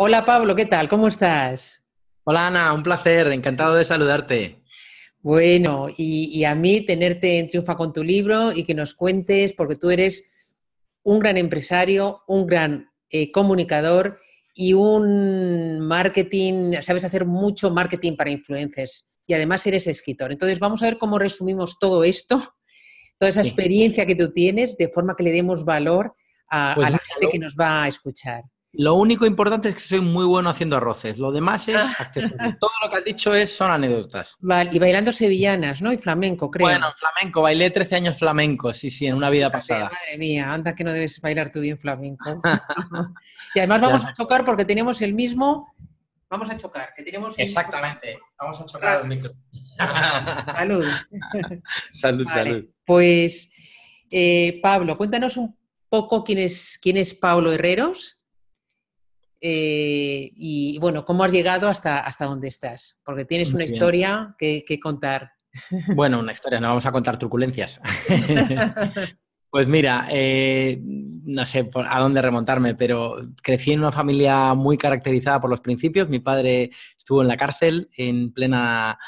Hola Pablo, ¿qué tal? ¿Cómo estás? Hola Ana, un placer, encantado de saludarte. Bueno, y, a mí tenerte en Triunfa con tu libro y que nos cuentes, porque tú eres un gran empresario, un gran eh, comunicador y un marketing, sabes hacer mucho marketing para influencers y además eres escritor. Entonces vamos a ver cómo resumimos todo esto, toda esa experiencia que tú tienes, de forma que le demos valor a pues la gente que nos va a escuchar. Lo único importante es que soy muy bueno haciendo arroces. Lo demás es ah. Todo lo que has dicho es, son anécdotas. Vale, y bailando sevillanas, ¿no? Y flamenco, creo. Bueno, flamenco. Bailé 13 años flamenco, sí, sí, en una vida pasada. Madre mía, anda que no debes bailar tú bien flamenco. y además vamos a chocar porque tenemos el mismo... Vamos a chocar, que tenemos... Exactamente, vamos a chocar el micro. salud. salud, salud. Pues, eh, Pablo, cuéntanos un poco quién es, quién es Pablo Herreros eh, y bueno, ¿cómo has llegado hasta, hasta dónde estás? Porque tienes una historia que, contar. Bueno, una historia, no vamos a contar truculencias. pues mira, eh, no sé a dónde remontarme, pero crecí en una familia muy caracterizada por los principios. Mi padre estuvo en la cárcel en plena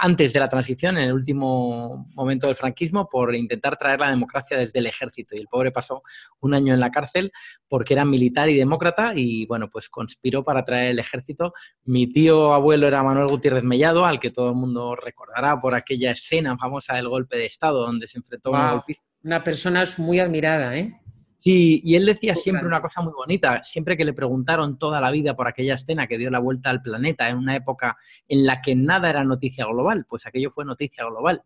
antes de la transición, en el último momento del franquismo, por intentar traer la democracia desde el ejército. Y el pobre pasó un año en la cárcel porque era militar y demócrata y, bueno, pues conspiró para traer el ejército. Mi tío abuelo era Manuel Gutiérrez Mellado, al que todo el mundo recordará por aquella escena famosa del golpe de Estado, donde se enfrentó a Una persona muy admirada, ¿eh? Y, él decía siempre una cosa muy bonita, siempre que le preguntaron toda la vida por aquella escena que dio la vuelta al planeta en una época en la que nada era noticia global, pues aquello fue noticia global.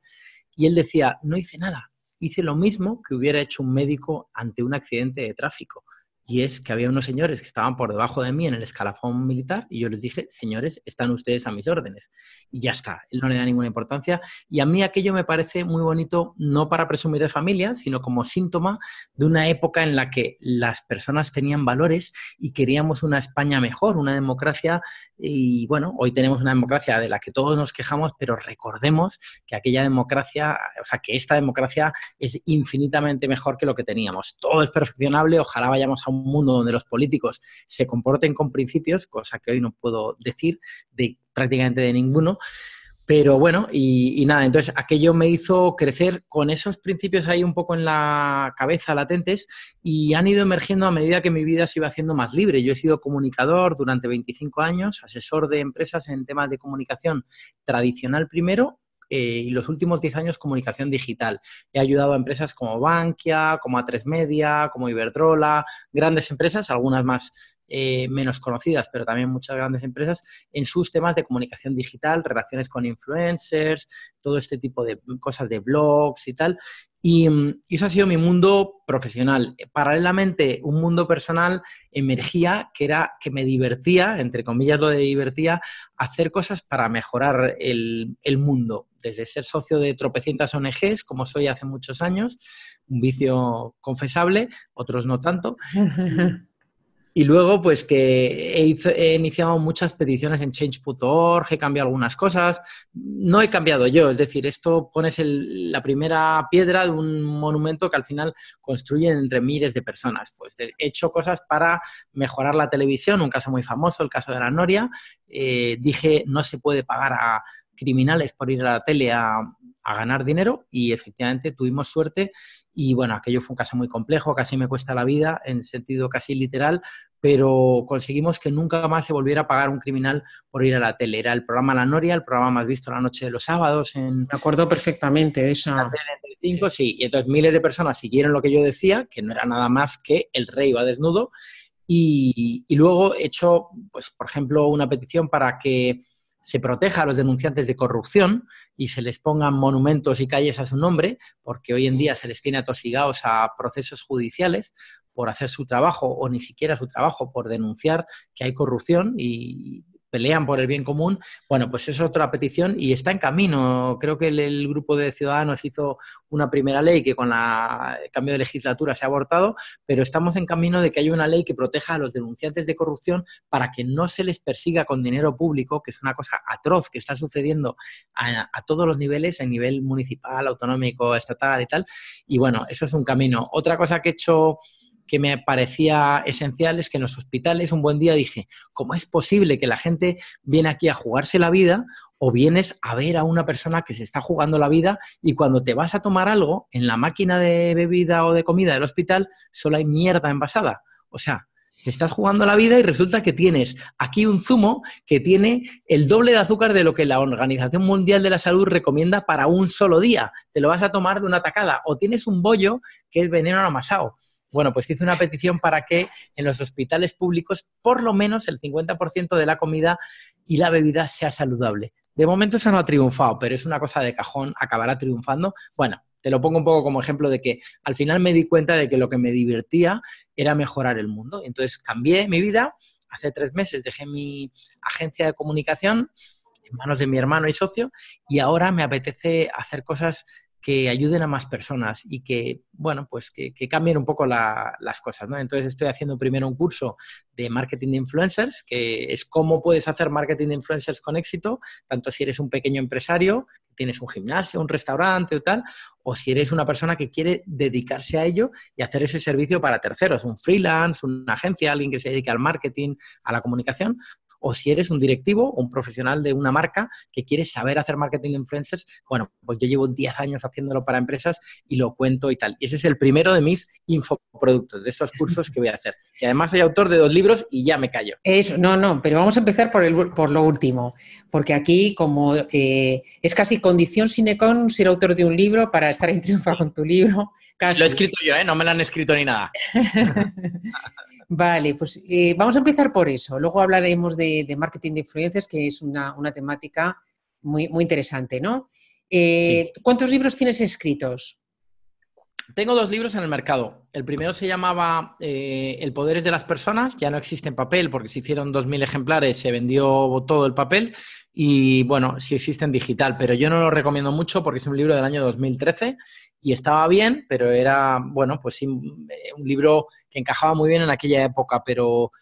Y él decía, no hice nada, hice lo mismo que hubiera hecho un médico ante un accidente de tráfico y es que había unos señores que estaban por debajo de mí en el escalafón militar y yo les dije, señores, están ustedes a mis órdenes. Y ya está, él no le da ninguna importancia. Y a mí aquello me parece muy bonito, no para presumir de familia, sino como síntoma de una época en la que las personas tenían valores y queríamos una España mejor, una democracia y bueno, hoy tenemos una democracia de la que todos nos quejamos, pero recordemos que aquella democracia, o sea, que esta democracia es infinitamente mejor que lo que teníamos. Todo es perfeccionable, ojalá vayamos a un mundo donde los políticos se comporten con principios, cosa que hoy no puedo decir de prácticamente de ninguno. Pero bueno, y, nada, entonces aquello me hizo crecer con esos principios ahí un poco en la cabeza latentes y han ido emergiendo a medida que mi vida se iba haciendo más libre. Yo he sido comunicador durante 25 años, asesor de empresas en temas de comunicación tradicional primero eh, y los últimos 10 años comunicación digital. He ayudado a empresas como Bankia, como A3 Media, como Iberdrola, grandes empresas, algunas más eh, menos conocidas, pero también muchas grandes empresas, en sus temas de comunicación digital, relaciones con influencers, todo este tipo de cosas de blogs y tal. Y, eso ha sido mi mundo profesional. Paralelamente, un mundo personal emergía que era que me divertía, entre comillas lo de divertía, hacer cosas para mejorar el, el mundo. Desde ser socio de tropecientas ONGs, como soy hace muchos años, un vicio confesable, otros no tanto. Y luego, pues que he, iniciado muchas peticiones en change.org, he cambiado algunas cosas. No he cambiado yo, es decir, esto pones la primera piedra de un monumento que al final construyen entre miles de personas. Pues he hecho cosas para mejorar la televisión, un caso muy famoso, el caso de la Noria. Eh, dije, no se puede pagar a criminales por ir a la tele a, a ganar dinero y efectivamente tuvimos suerte y bueno, aquello fue un caso muy complejo, casi me cuesta la vida en sentido casi literal, pero conseguimos que nunca más se volviera a pagar un criminal por ir a la tele. Era el programa La Noria, el programa más visto la noche de los sábados. En... Me acuerdo perfectamente de esa. sí. Y entonces miles de personas siguieron lo que yo decía, que no era nada más que el rey va desnudo. Y, y luego he hecho, pues, por ejemplo, una petición para que se proteja a los denunciantes de corrupción y se les pongan monumentos y calles a su nombre, porque hoy en día se les tiene atosigados a procesos judiciales por hacer su trabajo o ni siquiera su trabajo, por denunciar que hay corrupción y, pelean por el bien común, bueno, pues es otra petición y está en camino. Creo que el, grupo de ciudadanos hizo una primera ley que con el cambio de legislatura se ha abortado, pero estamos en camino de que haya una ley que proteja a los denunciantes de corrupción para que no se les persiga con dinero público, que es una cosa atroz que está sucediendo a, a todos los niveles, a nivel municipal, autonómico, estatal y tal. Y bueno, eso es un camino. Otra cosa que he hecho que me parecía esencial es que en los hospitales un buen día dije, ¿cómo es posible que la gente viene aquí a jugarse la vida o vienes a ver a una persona que se está jugando la vida y cuando te vas a tomar algo en la máquina de bebida o de comida del hospital solo hay mierda envasada? O sea, te estás jugando la vida y resulta que tienes aquí un zumo que tiene el doble de azúcar de lo que la Organización Mundial de la Salud recomienda para un solo día. Te lo vas a tomar de una tacada. O tienes un bollo que es veneno amasado. Bueno, pues hice una petición para que en los hospitales públicos por lo menos el 50% de la comida y la bebida sea saludable. De momento eso no ha triunfado, pero es una cosa de cajón, acabará triunfando. Bueno, te lo pongo un poco como ejemplo de que al final me di cuenta de que lo que me divertía era mejorar el mundo. Entonces cambié mi vida. Hace tres meses dejé mi agencia de comunicación en manos de mi hermano y socio y ahora me apetece hacer cosas que ayuden a más personas y que, bueno, pues que, cambien un poco las cosas, ¿no? Entonces estoy haciendo primero un curso de marketing de influencers, que es cómo puedes hacer marketing de influencers con éxito, tanto si eres un pequeño empresario, tienes un gimnasio, un restaurante o tal, o si eres una persona que quiere dedicarse a ello y hacer ese servicio para terceros, un freelance, una agencia, alguien que se dedique al marketing, a la comunicación, o si eres un directivo o un profesional de una marca que quiere saber hacer marketing de influencers, bueno, pues yo llevo 10 años haciéndolo para empresas y lo cuento y tal. Y ese es el primero de mis infoproductos, de esos cursos que voy a hacer. Y además soy autor de dos libros y ya me callo. Eso, no, no, pero vamos a empezar por, el, por lo último, porque aquí como eh, es casi condición sine ser autor de un libro para estar en triunfo con tu libro. Lo he escrito yo, ¿eh? no me lo han escrito ni nada. Vale, pues eh, vamos a empezar por eso. Luego hablaremos de, marketing de influencias, que es una, temática muy, muy, interesante, ¿no? Eh, ¿Cuántos libros tienes escritos? Tengo dos libros en el mercado. El primero se llamaba eh, El poderes de las personas, ya no existe en papel porque se hicieron 2.000 ejemplares, se vendió todo el papel y bueno, sí existe en digital, pero yo no lo recomiendo mucho porque es un libro del año 2013 y estaba bien, pero era, bueno, pues sí, eh, un libro que encajaba muy bien en aquella época, pero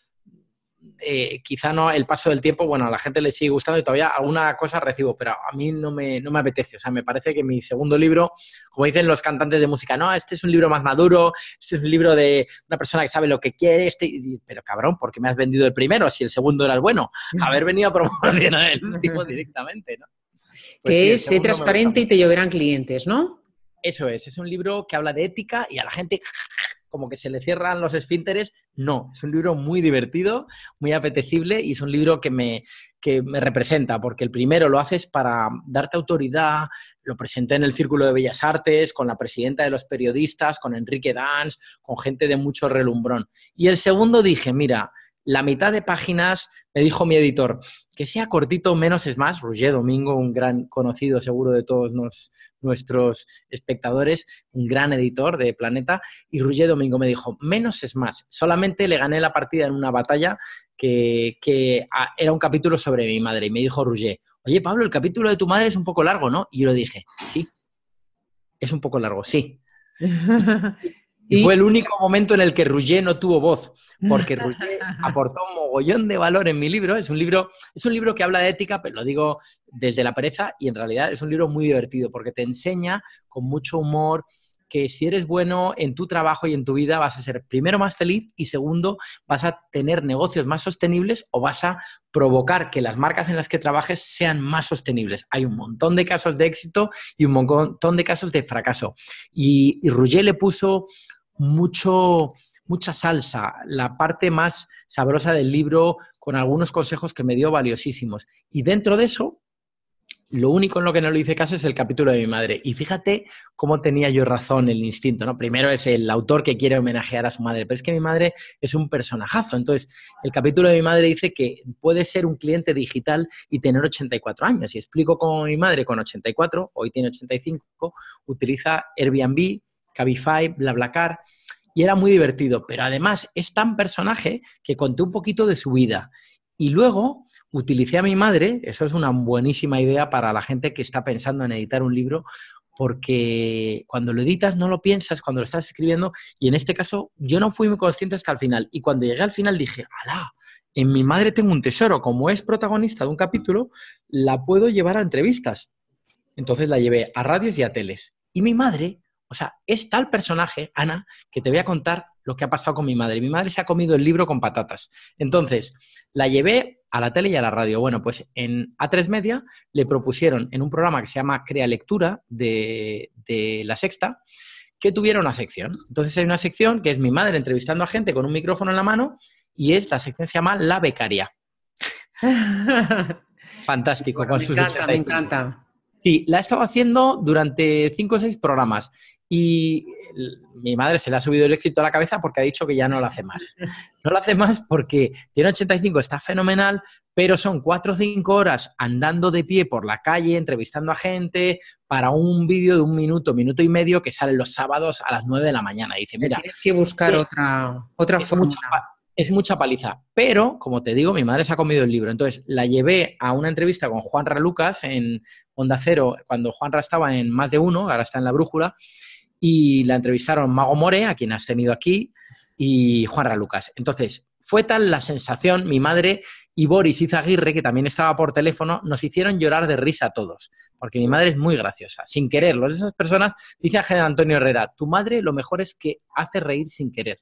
eh, quizá no el paso del tiempo, bueno, a la gente le sigue gustando y todavía alguna cosa recibo, pero a mí no me, no me apetece. O sea, me parece que mi segundo libro, como dicen los cantantes de música, no, este es un libro más maduro, este es un libro de una persona que sabe lo que quiere, este... pero cabrón, ¿por qué me has vendido el primero si el segundo era el bueno? Haber venido a promocionar el último directamente, ¿no? que pues es, eh, transparente y te lloverán clientes, ¿no? Eso es, es un libro que habla de ética y a la gente como que se le cierran los esfínteres. No, es un libro muy divertido, muy apetecible y es un libro que me, representa, porque el primero lo haces para darte autoridad, lo presenté en el Círculo de Bellas Artes, con la presidenta de los periodistas, con Enrique Dans, con gente de mucho relumbrón. Y el segundo dije, mira, la mitad de páginas, me dijo mi editor, que sea cortito, menos es más. Roger Domingo, un gran conocido seguro de todos nuestros espectadores, un gran editor de Planeta, y Roger Domingo me dijo, menos es más. Solamente le gané la partida en una batalla que, ah, era un capítulo sobre mi madre, y me dijo Roger, oye Pablo, el capítulo de tu madre es un poco largo, ¿no? Y yo le dije, sí, es un poco largo, sí. Y, fue el único momento en el que Rouget no tuvo voz, porque Rouget aportó un mogollón de valor en mi libro. Es un libro, es un libro que habla de ética, pero lo digo desde la pereza, y en realidad es un libro muy divertido, porque te enseña con mucho humor que si eres bueno en tu trabajo y en tu vida vas a ser primero más feliz y segundo vas a tener negocios más sostenibles o vas a provocar que las marcas en las que trabajes sean más sostenibles. Hay un montón de casos de éxito y un montón de casos de fracaso. Y, y le puso mucho, mucha salsa, la parte más sabrosa del libro con algunos consejos que me dio valiosísimos. Y dentro de eso, lo único en lo que no le hice caso es el capítulo de mi madre. Y fíjate cómo tenía yo razón el instinto, ¿no? Primero es el autor que quiere homenajear a su madre, pero es que mi madre es un personajazo. Entonces, el capítulo de mi madre dice que puede ser un cliente digital y tener 84 años. Y explico cómo mi madre con 84, hoy tiene 85, utiliza Airbnb, Cabify, BlaBlaCar, y era muy divertido. Pero además es tan personaje que conté un poquito de su vida. Y luego utilicé a mi madre, eso es una buenísima idea para la gente que está pensando en editar un libro, porque cuando lo editas no lo piensas, cuando lo estás escribiendo, y en este caso yo no fui muy consciente hasta el final. Y cuando llegué al final dije, ¡ala! En mi madre tengo un tesoro, como es protagonista de un capítulo, la puedo llevar a entrevistas. Entonces la llevé a radios y a teles. Y mi madre o sea, es tal personaje, Ana, que te voy a contar lo que ha pasado con mi madre. Mi madre se ha comido el libro con patatas. Entonces, la llevé a la tele y a la radio. Bueno, pues en A3 Media le propusieron en un programa que se llama Crea Lectura de, La Sexta, que tuviera una sección. Entonces hay una sección que es mi madre entrevistando a gente con un micrófono en la mano y es la sección se llama La Becaria. Fantástico. me encanta, me encanta. Sí, la he estado haciendo durante cinco o seis programas y mi madre se le ha subido el éxito a la cabeza porque ha dicho que ya no lo hace más. No lo hace más porque tiene 85, está fenomenal, pero son 4 o 5 horas andando de pie por la calle, entrevistando a gente para un vídeo de un minuto, minuto y medio que sale los sábados a las 9 de la mañana. dice, mira, tienes que buscar otra, otra forma. Mucha, es mucha paliza, pero como te digo, mi madre se ha comido el libro. Entonces la llevé a una entrevista con Juan Lucas en Onda Cero, cuando Juanra estaba en más de uno, ahora está en la brújula y la entrevistaron Mago More, a quien has tenido aquí, y Juan Lucas. Entonces, fue tal la sensación, mi madre y Boris Izaguirre, que también estaba por teléfono, nos hicieron llorar de risa a todos, porque mi madre es muy graciosa, sin querer, de Esas personas, dice Ángel Antonio Herrera, tu madre lo mejor es que hace reír sin querer.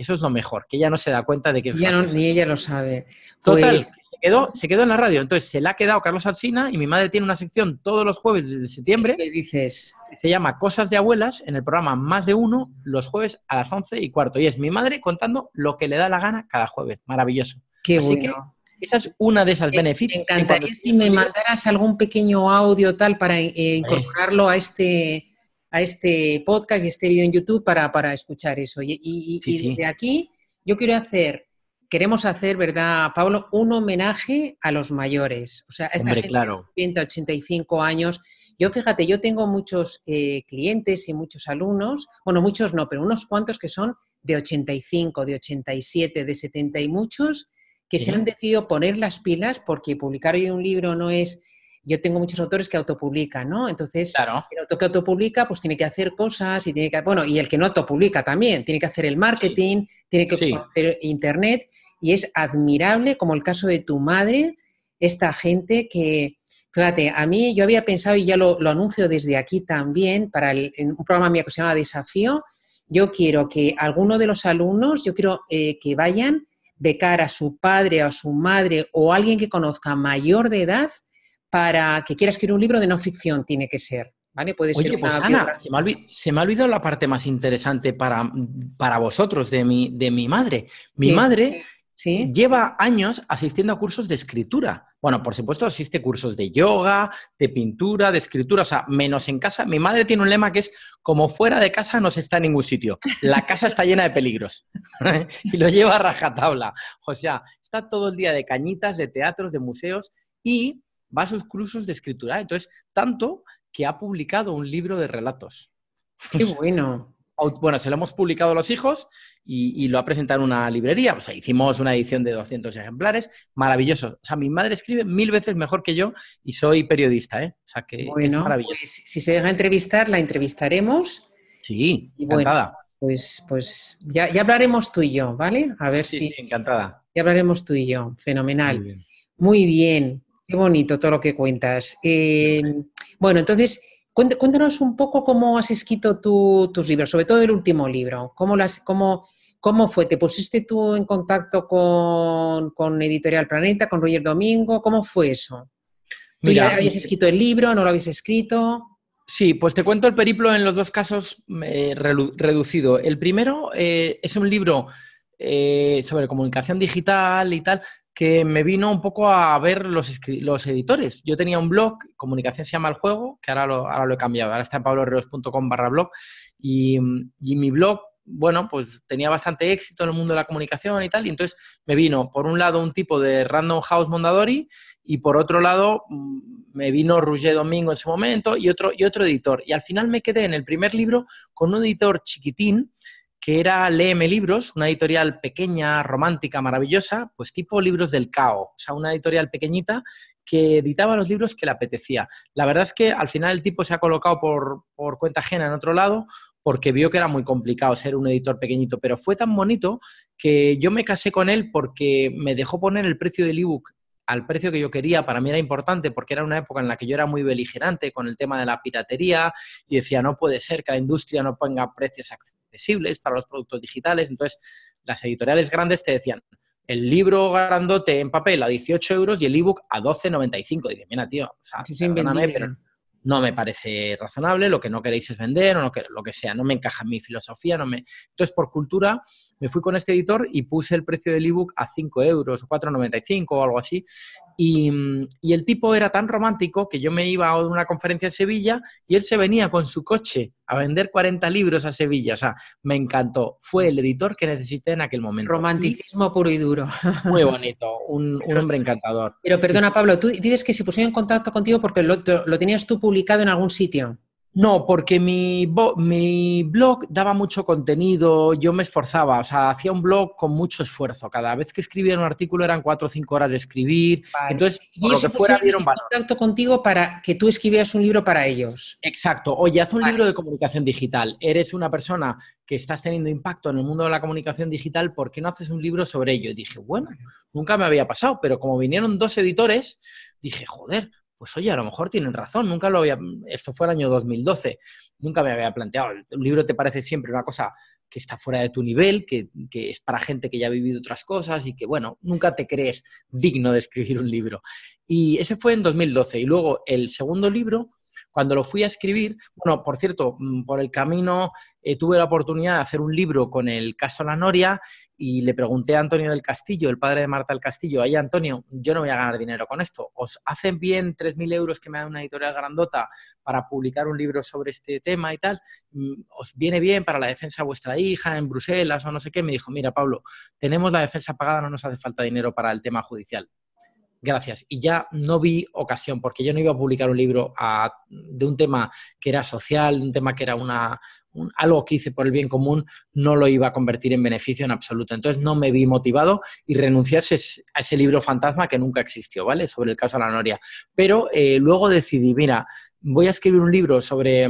Eso es lo mejor, que ella no se da cuenta de que... Ya ni ella lo sabe. Total, pues se quedó, se quedó en la radio. Entonces se la ha quedado Carlos Alsina y mi madre tiene una sección todos los jueves desde septiembre. ¿Qué dices? se llama Cosas de Abuelas en el programa Más de Uno, los jueves a las once y cuarto. Y es mi madre contando lo que le da la gana cada jueves. Maravilloso. Qué Así bueno. Que esa es una de esas beneficios. Me encantaría si me mandaras algún pequeño audio tal para eh, incorporarlo a este a este podcast y este vídeo en YouTube para, para escuchar eso. Y, desde aquí yo quiero hacer, queremos hacer, ¿verdad, Pablo? Un homenaje a los mayores. O sea, a esta gente claro. 80, 85 años. Yo fíjate, yo tengo muchos eh, clientes y muchos alumnos, bueno, muchos no, pero unos cuantos que son de 85, de 87, de 70 y muchos que se han decidido poner las pilas porque publicar hoy un libro no es yo tengo muchos autores que autopublican, ¿no? Entonces, el autor que autopublica, pues tiene que hacer cosas y tiene que, bueno, y el que no autopublica también, tiene que hacer el marketing, tiene que hacer conocer Internet y es admirable, como el caso de tu madre, esta gente que, fíjate, a mí yo había pensado y ya lo, anuncio desde aquí también para el, en un programa mío que se llama Desafío, yo quiero que alguno de los alumnos, yo quiero eh, que vayan de cara a su padre o a su madre o alguien que conozca mayor de edad para que quiera escribir un libro de no ficción, tiene que ser. ¿Vale? Puede ser pues Ana, se, me ha olvidado, la parte más interesante para, para vosotros de mi, de mi madre. Mi madre lleva años asistiendo a cursos de escritura. Bueno, por supuesto, asiste cursos de yoga, de pintura, de escritura, o sea, menos en casa. Mi madre tiene un lema que es, como fuera de casa no se está en ningún sitio. La casa está llena de peligros. y lo lleva a rajatabla. O sea, está todo el día de cañitas, de teatros, de museos y va a sus cursos de escritura. Entonces, tanto que ha publicado un libro de relatos. ¡Qué bueno! Bueno, se lo hemos publicado los hijos y, lo ha presentado en una librería. O sea, hicimos una edición de 200 ejemplares. Maravilloso. O sea, mi madre escribe mil veces mejor que yo y soy periodista, ¿eh? O sea, que es maravilloso. Pues, si se deja entrevistar, la entrevistaremos. Sí, y encantada. pues, pues ya, hablaremos tú y yo, ¿vale? A ver si... Sí, encantada. Ya hablaremos tú y yo. Fenomenal. Muy bien. Qué bonito todo lo que cuentas. Eh, bueno, entonces, cuéntanos un poco cómo has escrito tus libros, sobre todo el último libro. ¿Cómo, las, cómo, cómo fue? ¿Te pusiste tú en contacto con, Editorial Planeta, con Roger Domingo? ¿Cómo fue eso? ¿Tú ya habías eh, escrito el libro? ¿No lo habías escrito? Sí, pues te cuento el periplo en los dos casos eh, reducido. El primero es un libro sobre comunicación digital y tal, que me vino un poco a ver los, los editores. Yo tenía un blog, Comunicación se llama el juego, que ahora lo, ahora lo he cambiado, ahora está en pabloreos.com barra blog, y, mi blog bueno, pues tenía bastante éxito en el mundo de la comunicación y tal, y entonces me vino, por un lado, un tipo de Random House Mondadori, y por otro lado, mm, me vino Roger Domingo en ese momento, y otro, y otro editor. Y al final me quedé en el primer libro con un editor chiquitín que era Léeme Libros, una editorial pequeña, romántica, maravillosa, pues tipo Libros del caos, o sea, una editorial pequeñita que editaba los libros que le apetecía. La verdad es que al final el tipo se ha colocado por, por cuenta ajena en otro lado porque vio que era muy complicado ser un editor pequeñito, pero fue tan bonito que yo me casé con él porque me dejó poner el precio del ebook al precio que yo quería, para mí era importante porque era una época en la que yo era muy beligerante con el tema de la piratería y decía, no puede ser que la industria no ponga precios accesibles para los productos digitales. Entonces, las editoriales grandes te decían, el libro grandote en papel a 18 euros y el ebook a 12,95. Dicen, mira, tío, perdóname, pero no me parece razonable, lo que no queréis es vender o no lo que sea, no me encaja en mi filosofía, no me... Entonces, por cultura, me fui con este editor y puse el precio del ebook a 5 euros, 4,95 o algo así. Y, el tipo era tan romántico que yo me iba a una conferencia en Sevilla y él se venía con su coche a vender 40 libros a Sevilla. O sea, me encantó. Fue el editor que necesité en aquel momento. Romanticismo puro y duro. Muy bonito, un, hombre encantador. Pero perdona, Pablo, tú dices que se pusieron en contacto contigo porque lo, lo tenías tú publicado en algún sitio. No, porque mi, blog daba mucho contenido, yo me esforzaba, o sea, hacía un blog con mucho esfuerzo. Cada vez que escribía un artículo eran cuatro o cinco horas de escribir. Entonces, y que fuera, dieron contacto contigo para que tú escribieras un libro para ellos. Exacto. Oye, haz un libro de comunicación digital. Eres una persona que estás teniendo impacto en el mundo de la comunicación digital, ¿por qué no haces un libro sobre ello? Y dije, bueno, nunca me había pasado, pero como vinieron dos editores, dije, joder, pues oye, a lo mejor tienen razón, nunca lo había, esto fue el año 2012, nunca me había planteado, un libro te parece siempre una cosa que está fuera de tu nivel, que, que, es para gente que ya ha vivido otras cosas y que, bueno, nunca te crees digno de escribir un libro. Y ese fue en 2012. Y luego el segundo libro cuando lo fui a escribir, bueno, por cierto, mm, por el camino eh, tuve la oportunidad de hacer un libro con el caso La Noria y le pregunté a Antonio del Castillo, el padre de Marta del Castillo, ay Antonio, yo no voy a ganar dinero con esto. ¿Os hacen bien 3.000 euros que me da una editorial grandota para publicar un libro sobre este tema y tal? Mm, ¿Os viene bien para la defensa de vuestra hija en Bruselas o no sé qué? Me dijo, mira Pablo, tenemos la defensa pagada, no nos hace falta dinero para el tema judicial gracias. Y ya no vi ocasión, porque yo no iba a publicar un libro de un tema que era social, de un tema que era una, algo que hice por el bien común, no lo iba a convertir en beneficio en absoluto. Entonces no me vi motivado y renuncié a ese, libro fantasma que nunca existió, ¿vale? Sobre el caso de la Noria. Pero eh, luego decidí, mira, voy a escribir un libro sobre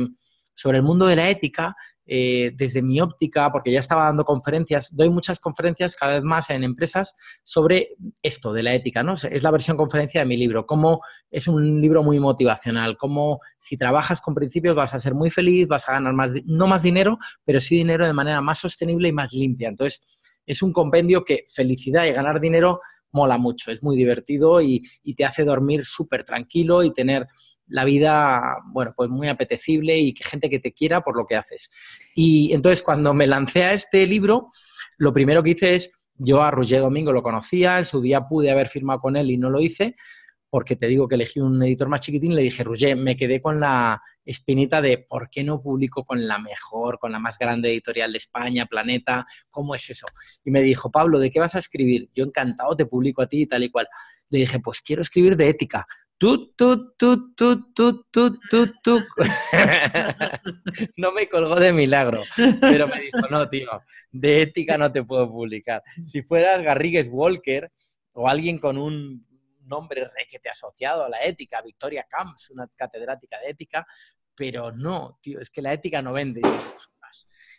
sobre el mundo de la ética eh, desde mi óptica, porque ya estaba dando conferencias, doy muchas conferencias cada vez más en empresas sobre esto de la ética, ¿no? Es la versión conferencia de mi libro, cómo es un libro muy motivacional, cómo si trabajas con principios vas a ser muy feliz, vas a ganar más, no más dinero, pero sí dinero de manera más sostenible y más limpia. Entonces, es un compendio que felicidad y ganar dinero mola mucho, es muy divertido y te hace dormir súper tranquilo y tener la vida, bueno, pues muy apetecible y que gente que te quiera por lo que haces. Y entonces cuando me lancé a este libro, lo primero que hice es, yo a Roger Domingo lo conocía, en su día pude haber firmado con él y no lo hice, porque te digo que elegí un editor más chiquitín, le dije, Roger, me quedé con la espinita de por qué no publico con la mejor, con la más grande editorial de España, Planeta, ¿cómo es eso? Y me dijo, Pablo, ¿de qué vas a escribir? Yo encantado te publico a ti y tal y cual. Le dije, pues quiero escribir de ética. no me colgó de milagro, pero me dijo, no, tío, de ética no te puedo publicar. Si fueras Garrigues Walker o alguien con un nombre requete asociado a la ética, Victoria Camps, una catedrática de ética, pero no, tío, es que la ética no vende.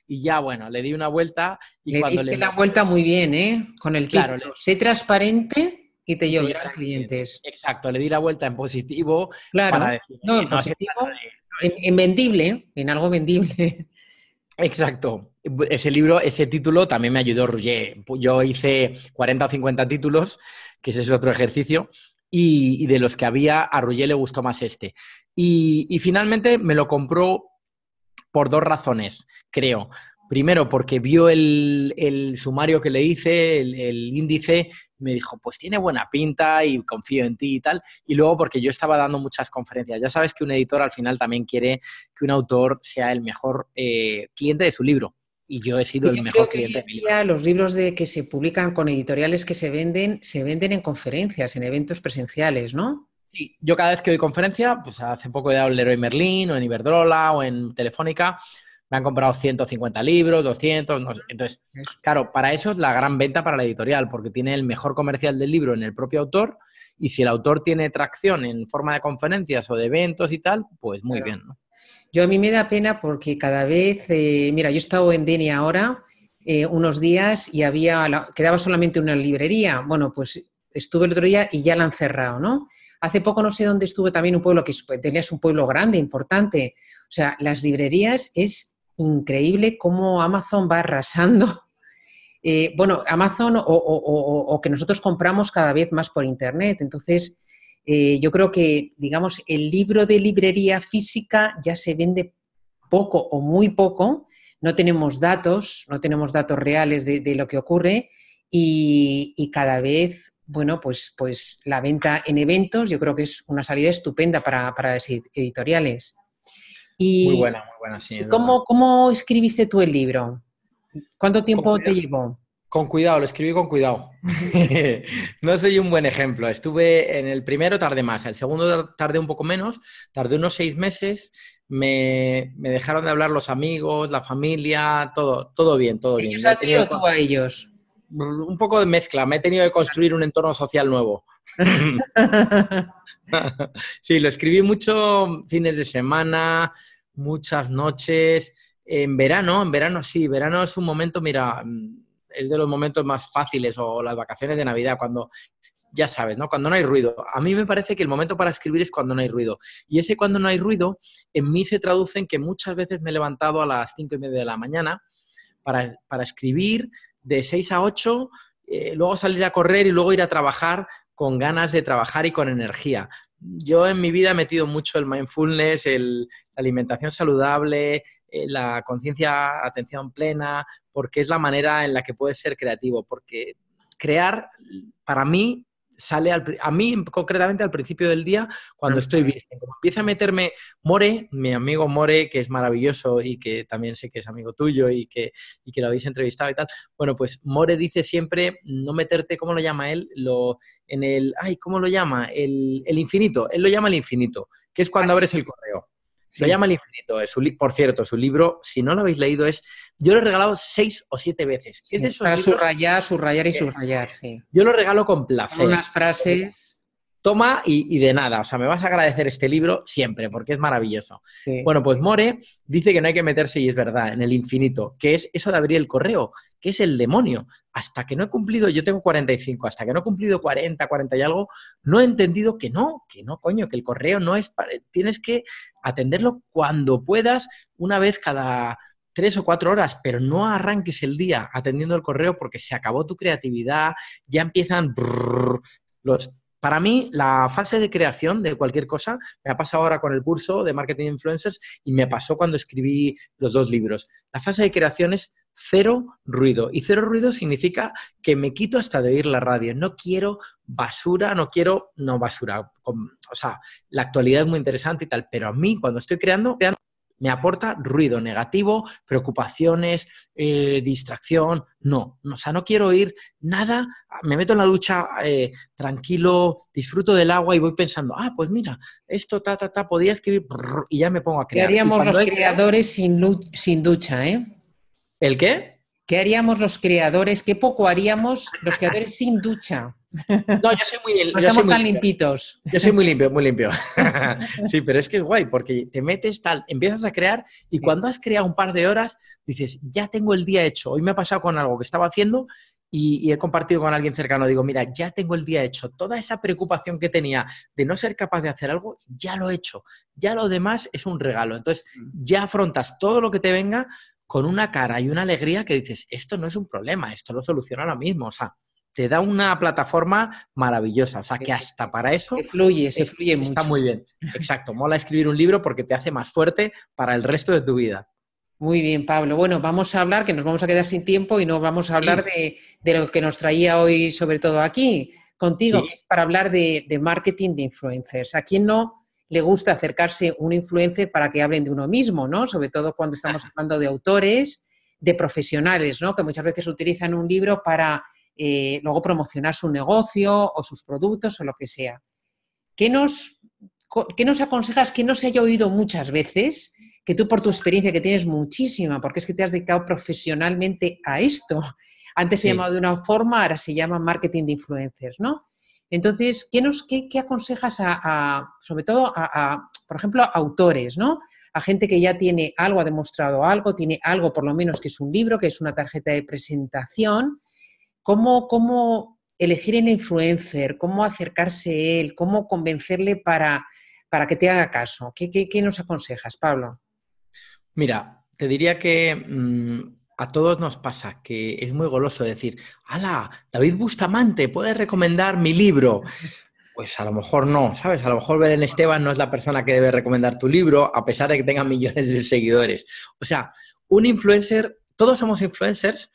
Y ya, bueno, le di una vuelta y le cuando le le... la vuelta muy bien, ¿eh? Con el claro, Sé transparente y te clientes. Exacto, le di la vuelta en positivo. Claro, en positivo, en, vendible, en algo vendible. Exacto. Ese libro, ese título también me ayudó Roger. Yo hice 40 o 50 títulos, que ese es otro ejercicio, y, de los que había, a rugger le gustó más este. Y, finalmente me lo compró por dos razones, creo. Primero, porque vio el, el, sumario que le hice, el, índice, me dijo, pues tiene buena pinta y confío en ti y tal. Y luego porque yo estaba dando muchas conferencias. Ya sabes que un editor al final también quiere que un autor sea el mejor eh, cliente de su libro. Y yo he sido el mejor cliente de mi libro. Los libros de, que se publican con editoriales que se venden, se venden en conferencias, en eventos presenciales, ¿no? Sí, yo cada vez que doy conferencia, pues hace poco he dado en Leroy Merlin o en Iberdrola o en Telefónica, me han comprado 150 libros, 200, Entonces, claro, para eso es la gran venta para la editorial, porque tiene el mejor comercial del libro en el propio autor y si el autor tiene tracción en forma de conferencias o de eventos y tal, pues muy bien, ¿no? Yo a mí me da pena porque cada vez, eh, mira, yo he estado en Denia ahora eh, unos días y había quedaba solamente una librería. Bueno, pues estuve el otro día y ya la han cerrado, ¿no? Hace poco no sé dónde estuve también un pueblo que pues, tenía, es un pueblo grande, importante. O sea, las librerías es increíble cómo Amazon va arrasando. Eh, bueno, Amazon o, que nosotros compramos cada vez más por Internet. Entonces, eh, yo creo que, digamos, el libro de librería física ya se vende poco o muy poco. No tenemos datos, no tenemos datos reales de, lo que ocurre y, cada vez bueno, pues, pues la venta en eventos yo creo que es una salida estupenda para, para las editoriales muy buena, muy buena, sí. ¿Cómo, escribiste tú el libro? ¿Cuánto tiempo te llevó? Con cuidado, lo escribí con cuidado. no soy un buen ejemplo. Estuve en el primero, tardé más, el segundo tardé un poco menos, tardé unos seis meses, me, dejaron de hablar los amigos, la familia, todo, todo bien, todo bien. ¿Y a ti o tú a ellos? Un poco de mezcla, me he tenido que construir un entorno social nuevo. sí, lo escribí mucho fines de semana, muchas noches. En verano, en verano sí, verano es un momento, mira, mm, es de los momentos más fáciles o las vacaciones de Navidad, cuando ya sabes, ¿no? Cuando no hay ruido. A mí me parece que el momento para escribir es cuando no hay ruido. Y ese cuando no hay ruido, en mí se traduce en que muchas veces me he levantado a las cinco y media de la mañana para, escribir de seis a ocho, eh, luego salir a correr y luego ir a trabajar con ganas de trabajar y con energía. Yo en mi vida he metido mucho el mindfulness, el alimentación saludable, eh, la conciencia, atención plena, porque es la manera en la que puedes ser creativo, porque crear para mí sale a mí concretamente al principio del día cuando estoy virgen. Como empieza a meterme More, mi amigo More, que es maravilloso y que también sé que es amigo tuyo y que, y que lo habéis entrevistado y tal, bueno, pues More dice siempre no meterte, ¿cómo lo llama él? Lo, en el, ay, ¿cómo lo llama? El, infinito, él lo llama el infinito, que es cuando abres el correo. Se llama El Infinito. Es un por cierto, su libro, si no lo habéis leído, es. Yo lo he regalado seis o siete veces. Es de subrayar, subrayar y subrayar, sí. Yo lo regalo con placer. unas frases. Eh, toma y, de nada. O sea, me vas a agradecer este libro siempre, porque es maravilloso. Bueno, pues More dice que no hay que meterse, y es verdad, en el infinito, que es eso de abrir el correo que es el demonio. Hasta que no he cumplido, yo tengo 45, hasta que no he cumplido 40, 40 y algo, no he entendido que no, que no, coño, que el correo no es para, tienes que atenderlo cuando puedas, una vez cada tres o cuatro horas, pero no arranques el día atendiendo el correo porque se acabó tu creatividad, ya empiezan los... Para mí, la fase de creación de cualquier cosa me ha pasado ahora con el curso de marketing influencers y me pasó cuando escribí los dos libros. La fase de creación es cero ruido. Y cero ruido significa que me quito hasta de oír la radio. No quiero basura, no quiero, no basura. O sea, la actualidad es muy interesante y tal, pero a mí cuando estoy creando, me aporta ruido negativo, preocupaciones, eh, distracción. No, o sea, no quiero oír nada. Me meto en la ducha eh, tranquilo, disfruto del agua y voy pensando, ah, pues mira, esto, ta, ta, ta, podía escribir y ya me pongo a crear. ¿Qué haríamos los creadores sin, sin ducha, eh? ¿El qué? ¿Qué haríamos los creadores? ¿Qué poco haríamos los creadores sin ducha? No, yo soy muy, no estamos tan limpitos. Yo soy muy limpio, muy limpio. Sí, pero es que es guay porque te metes tal, empiezas a crear y cuando has creado un par de horas dices, ya tengo el día hecho. Hoy me ha pasado con algo que estaba haciendo y he compartido con alguien cercano. Digo, mira, ya tengo el día hecho. Toda esa preocupación que tenía de no ser capaz de hacer algo, ya lo he hecho. Ya lo demás es un regalo. Entonces, mm. ya afrontas todo lo que te venga con una cara y una alegría que dices, esto no es un problema, esto lo soluciona ahora mismo. O sea, te da una plataforma maravillosa. O sea, que hasta para eso... Se fluye, se fluye mucho. Está muy bien. Exacto. Mola escribir un libro porque te hace más fuerte para el resto de tu vida. Muy bien, Pablo. Bueno, vamos a hablar, que nos vamos a quedar sin tiempo y no vamos a hablar de, lo que nos traía hoy, sobre todo aquí, contigo, que es para hablar de, de marketing de influencers. ¿A quién no le gusta acercarse a un influencer para que hablen de uno mismo, ¿no? Sobre todo cuando estamos hablando de autores, de profesionales, ¿no? Que muchas veces utilizan un libro para eh, luego promocionar su negocio o sus productos o lo que sea. ¿Qué nos, nos aconsejas que no se haya oído muchas veces? Que tú por tu experiencia, que tienes muchísima, porque es que te has dedicado profesionalmente a esto. Antes se llamaba de una forma, ahora se llama marketing de influencers, ¿no? Entonces, ¿qué, nos, aconsejas a, sobre todo, a, por ejemplo, a autores, ¿no? A gente que ya tiene algo, ha demostrado algo, tiene algo por lo menos que es un libro, que es una tarjeta de presentación. ¿Cómo, cómo elegir el influencer? ¿Cómo acercarse a él? ¿Cómo convencerle para, para que te haga caso? ¿Qué, nos aconsejas, Pablo? Mira, te diría que mm, a todos nos pasa que es muy goloso decir, ¡Hala! David Bustamante, ¿puedes recomendar mi libro? Pues a lo mejor no, ¿sabes? A lo mejor Belén Esteban no es la persona que debe recomendar tu libro, a pesar de que tenga millones de seguidores. O sea, un influencer, todos somos influencers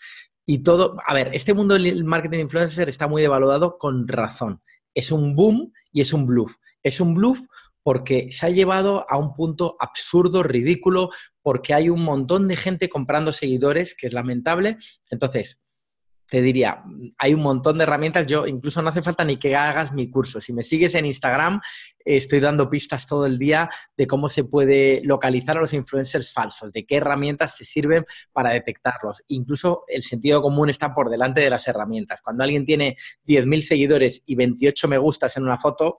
y todo. A ver, este mundo del marketing influencer está muy devaluado con razón. Es un boom y es un bluff. Es un bluff porque se ha llevado a un punto absurdo, ridículo, porque hay un montón de gente comprando seguidores, que es lamentable. Entonces, te diría, hay un montón de herramientas, yo incluso no hace falta ni que hagas mi curso. Si me sigues en Instagram, estoy dando pistas todo el día de cómo se puede localizar a los influencers falsos, de qué herramientas te sirven para detectarlos. Incluso el sentido común está por delante de las herramientas. Cuando alguien tiene 10.000 seguidores y 28 me gustas en una foto,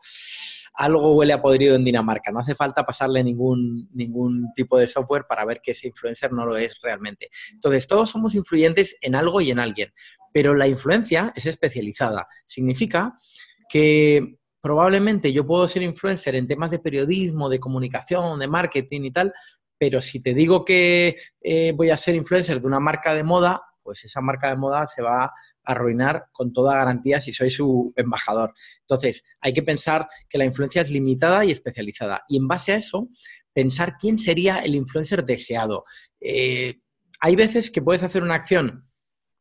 algo huele a podrido en Dinamarca. No hace falta pasarle ningún, ningún tipo de software para ver que ese influencer no lo es realmente. Entonces, todos somos influyentes en algo y en alguien, pero la influencia es especializada. Significa que probablemente yo puedo ser influencer en temas de periodismo, de comunicación, de marketing y tal, pero si te digo que eh, voy a ser influencer de una marca de moda, pues esa marca de moda se va a arruinar con toda garantía si soy su embajador. Entonces, hay que pensar que la influencia es limitada y especializada. Y en base a eso, pensar quién sería el influencer deseado. Eh, hay veces que puedes hacer una acción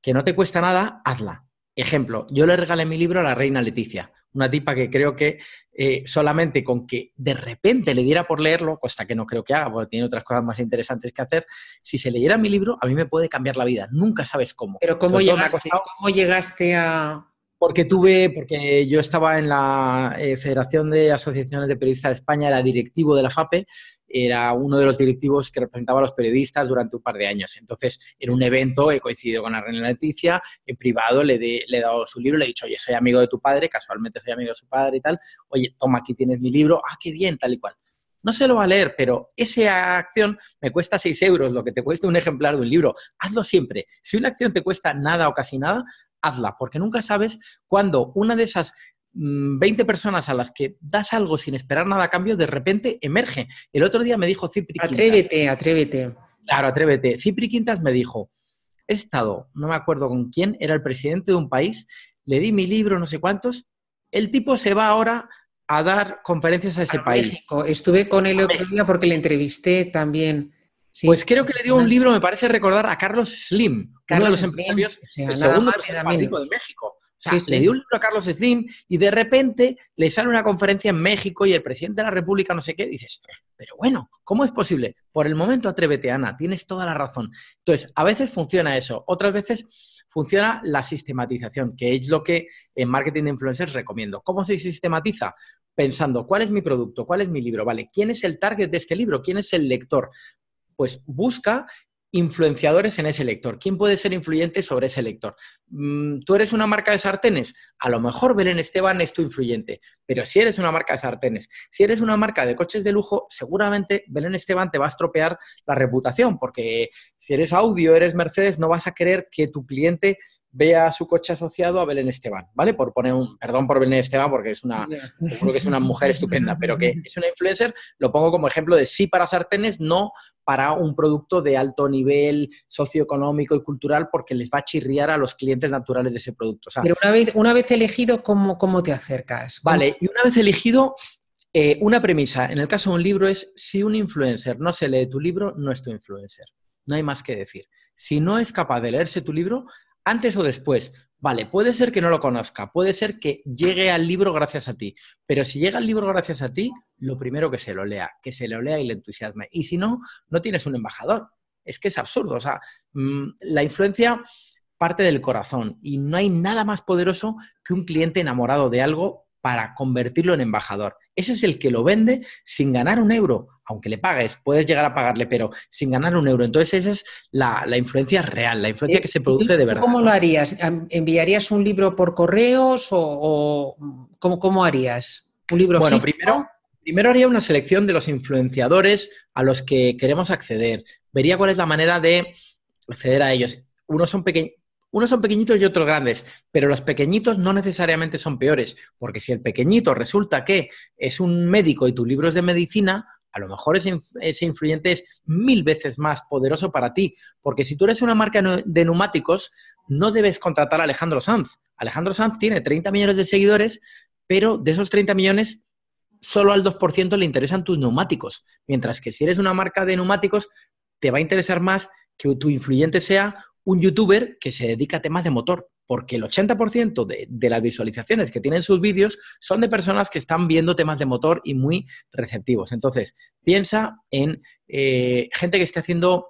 que no te cuesta nada, hazla. Ejemplo, yo le regalé mi libro a la reina Leticia una tipa que creo que eh, solamente con que de repente le diera por leerlo, cosa que no creo que haga, porque tiene otras cosas más interesantes que hacer, si se leyera mi libro, a mí me puede cambiar la vida. Nunca sabes cómo. Pero ¿cómo, ¿cómo llegaste a, porque tuve, porque yo estaba en la eh, Federación de Asociaciones de Periodistas de España, era directivo de la FAPE, era uno de los directivos que representaba a los periodistas durante un par de años. Entonces, en un evento he coincidido con la Reina Leticia, en privado le, le he dado su libro, le he dicho, oye, soy amigo de tu padre, casualmente soy amigo de su padre y tal, oye, toma, aquí tienes mi libro, ah, qué bien, tal y cual. No se lo va a leer, pero esa acción me cuesta 6 euros, lo que te cuesta un ejemplar de un libro. Hazlo siempre. Si una acción te cuesta nada o casi nada, hazla, porque nunca sabes cuando una de esas 20 mm, personas a las que das algo sin esperar nada a cambio, de repente emerge. El otro día me dijo Cipri Quintas. Atrévete, atrévete. Claro, atrévete. Cipri Quintas me dijo, he estado, no me acuerdo con quién, era el presidente de un país, le di mi libro, no sé cuántos, el tipo se va ahora a dar conferencias a ese país. Estuve con él el otro día porque le entrevisté también pues creo que le dio un libro, me parece recordar, a Carlos Slim, uno de los empresarios, el segundo de México. O sea, le dio un libro a Carlos Slim y de repente le sale una conferencia en México y el presidente de la República no sé qué, dices, pero bueno, ¿cómo es posible? Por el momento atrévete, Ana, tienes toda la razón. Entonces, a veces funciona eso, otras veces funciona la sistematización, que es lo que en marketing de influencers recomiendo. ¿Cómo se sistematiza? Pensando, ¿cuál es mi producto? ¿Cuál es mi libro? ¿Vale? ¿Quién es el target de este libro? ¿Quién es el lector? pues busca influenciadores en ese lector. ¿Quién puede ser influyente sobre ese lector? Mm, ¿Tú eres una marca de sartenes? A lo mejor Belén Esteban es tu influyente, pero si eres una marca de sartenes, si eres una marca de coches de lujo, seguramente Belén Esteban te va a estropear la reputación, porque si eres audio, eres Mercedes, no vas a querer que tu cliente vea su coche asociado a Belén Esteban, ¿vale? Por poner un, perdón por Belén Esteban, porque es una, que es una mujer estupenda, pero que es una influencer, lo pongo como ejemplo de sí para sartenes, no para un producto de alto nivel socioeconómico y cultural, porque les va a chirriar a los clientes naturales de ese producto. pero una vez, una vez elegido, ¿cómo, cómo te acercas? Vale, y una vez elegido, eh, una premisa, en el caso de un libro, es si un influencer no se lee tu libro, no es tu influencer. No hay más que decir. Si no es capaz de leerse tu libro, antes o después. Vale, puede ser que no lo conozca, puede ser que llegue al libro gracias a ti, pero si llega al libro gracias a ti, lo primero que se lo lea, que se lo lea y le entusiasme. Y si no, no tienes un embajador. Es que es absurdo. O sea, mm, la influencia parte del corazón y no hay nada más poderoso que un cliente enamorado de algo para convertirlo en embajador. Ese es el que lo vende sin ganar un euro, aunque le pagues, puedes llegar a pagarle, pero sin ganar un euro. Entonces esa es la, influencia real, la influencia eh, que se produce de verdad. ¿Cómo lo harías? ¿Enviarías un libro por correos o, ¿cómo, harías? ¿Un libro Bueno, primero... Primero haría una selección de los influenciadores a los que queremos acceder. Vería cuál es la manera de acceder a ellos. Unos son pequeños unos son pequeñitos y otros grandes, pero los pequeñitos no necesariamente son peores, porque si el pequeñito resulta que es un médico y tu libro es de medicina, a lo mejor ese, influyente es mil veces más poderoso para ti, porque si tú eres una marca de neumáticos, no debes contratar a Alejandro Sanz. Alejandro Sanz tiene 30 millones de seguidores, pero de esos 30 millones, solo al 2% le interesan tus neumáticos, mientras que si eres una marca de neumáticos, te va a interesar más que tu influyente sea un youtuber que se dedica a temas de motor, porque el 80% de, las visualizaciones que tienen sus vídeos son de personas que están viendo temas de motor y muy receptivos. Entonces, piensa en eh, gente que esté haciendo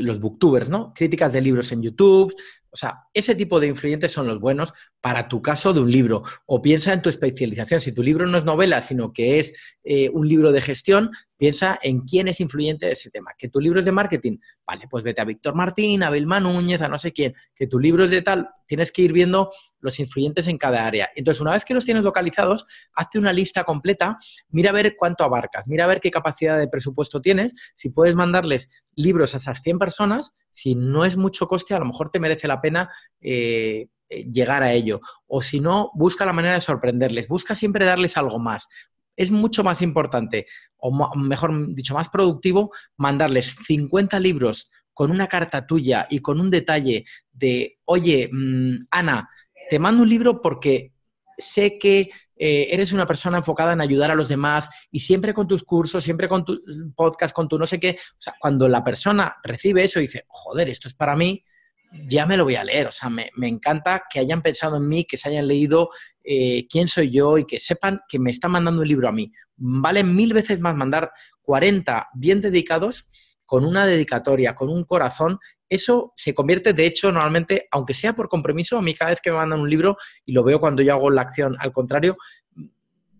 los booktubers, ¿no? Críticas de libros en YouTube, o sea, ese tipo de influyentes son los buenos para tu caso de un libro. O piensa en tu especialización. Si tu libro no es novela, sino que es eh, un libro de gestión, piensa en quién es influyente de ese tema. Que tu libro es de marketing, vale, pues vete a Víctor Martín, a Vilma Núñez, a no sé quién. Que tu libro es de tal, tienes que ir viendo los influyentes en cada área. Entonces, una vez que los tienes localizados, hazte una lista completa, mira a ver cuánto abarcas, mira a ver qué capacidad de presupuesto tienes, si puedes mandarles libros a esas 100 personas, si no es mucho coste, a lo mejor te merece la pena eh, eh, llegar a ello. O si no, busca la manera de sorprenderles, busca siempre darles algo más. Es mucho más importante, o mejor dicho, más productivo, mandarles 50 libros con una carta tuya y con un detalle de, oye, mm, Ana, te mando un libro porque sé que eh, eres una persona enfocada en ayudar a los demás y siempre con tus cursos, siempre con tu mm, podcast, con tu no sé qué. O sea, cuando la persona recibe eso y dice, joder, esto es para mí, ya me lo voy a leer. O sea, me, me encanta que hayan pensado en mí, que se hayan leído eh, quién soy yo y que sepan que me están mandando el libro a mí. Vale mil veces más mandar 40 bien dedicados con una dedicatoria, con un corazón, eso se convierte, de hecho, normalmente, aunque sea por compromiso, a mí cada vez que me mandan un libro, y lo veo cuando yo hago la acción al contrario,